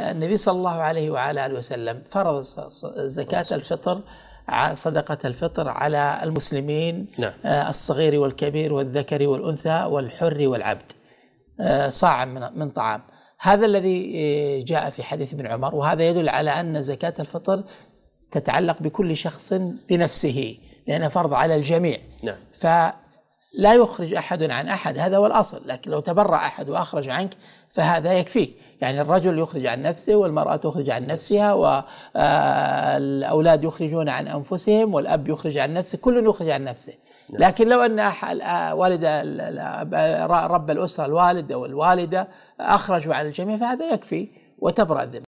النبي صلى الله عليه وعلى اله وسلم فرض زكاة الفطر صدقة الفطر على المسلمين نعم. آه، الصغير والكبير والذكر والأنثى والحر والعبد آه، صاع من طعام هذا الذي آه، جاء في حديث ابن عمر وهذا يدل على أن زكاة الفطر تتعلق بكل شخص بنفسه لأنها فرض على الجميع نعم. لا يخرج احد عن احد هذا هو الاصل لكن لو تبرع احد واخرج عنك فهذا يكفيك يعني الرجل يخرج عن نفسه والمراه تخرج عن نفسها والاولاد آه، يخرجون عن انفسهم والاب يخرج عن نفسه كل يخرج عن نفسه نعم. لكن لو ان آه، والد آه، رب الاسره الوالد او الوالده اخرجوا عن الجميع فهذا يكفي وتبرأ الذمه